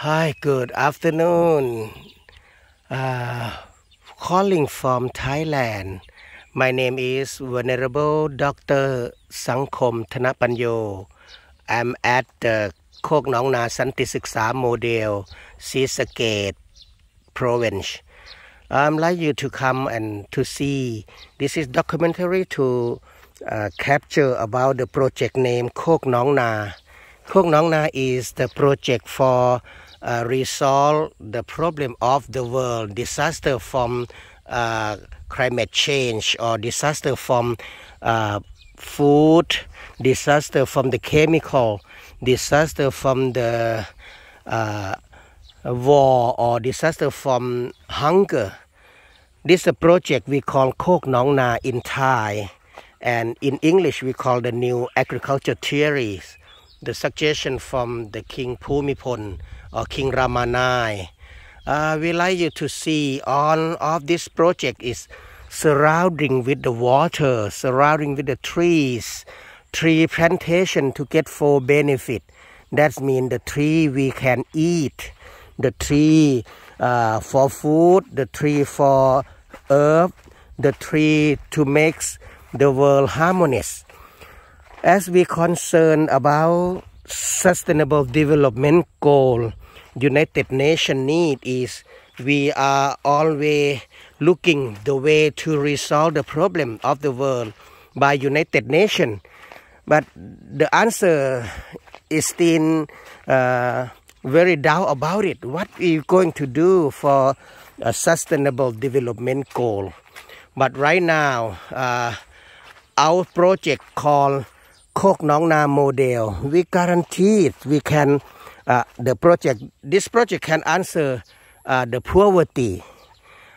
Hi, good afternoon. Uh, calling from Thailand. My name is Venerable Dr. Sangkom Thanapanyo. I'm at the Kok Nong Na Santi Model, Sisakate Province. I'd like you to come and to see. This is documentary to uh, capture about the project name Kok Nong Na. Kok Nong Na is the project for uh, resolve the problem of the world disaster from uh, climate change or disaster from uh, food disaster from the chemical disaster from the uh, war or disaster from hunger this project we call Kok Nong Na in Thai and in English we call the new agriculture theories the suggestion from the King Pumipon or King Ramanai. Uh, we like you to see all of this project is surrounding with the water, surrounding with the trees, tree plantation to get for benefit. That means the tree we can eat, the tree uh, for food, the tree for herb, the tree to make the world harmonious. As we concern about sustainable development goal united nations need is we are always looking the way to resolve the problem of the world by united nations but the answer is still uh, very doubt about it what we going to do for a sustainable development goal but right now uh, our project called Kok model, we guarantee we can, uh, the project, this project can answer uh, the poverty,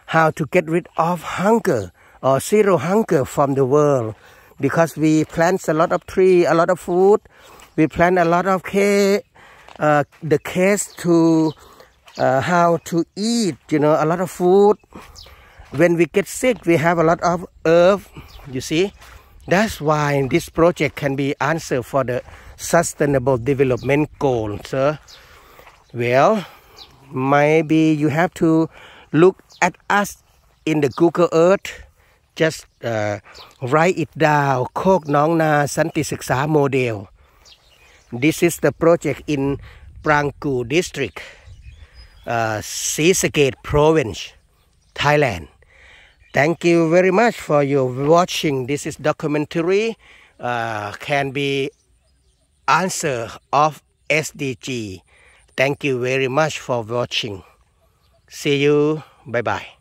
how to get rid of hunger or zero hunger from the world because we plant a lot of tree, a lot of food, we plant a lot of cake, uh, the case to uh, how to eat, you know, a lot of food. When we get sick, we have a lot of herb, you see. That's why this project can be answered for the sustainable development goal, sir. Well, maybe you have to look at us in the Google Earth. Just uh, write it down, Kok Nong Na Santi Siksa model. This is the project in Prangku district, uh, Sisakate province, Thailand. Thank you very much for your watching. This is documentary uh, can be answer of SDG. Thank you very much for watching. See you. Bye-bye.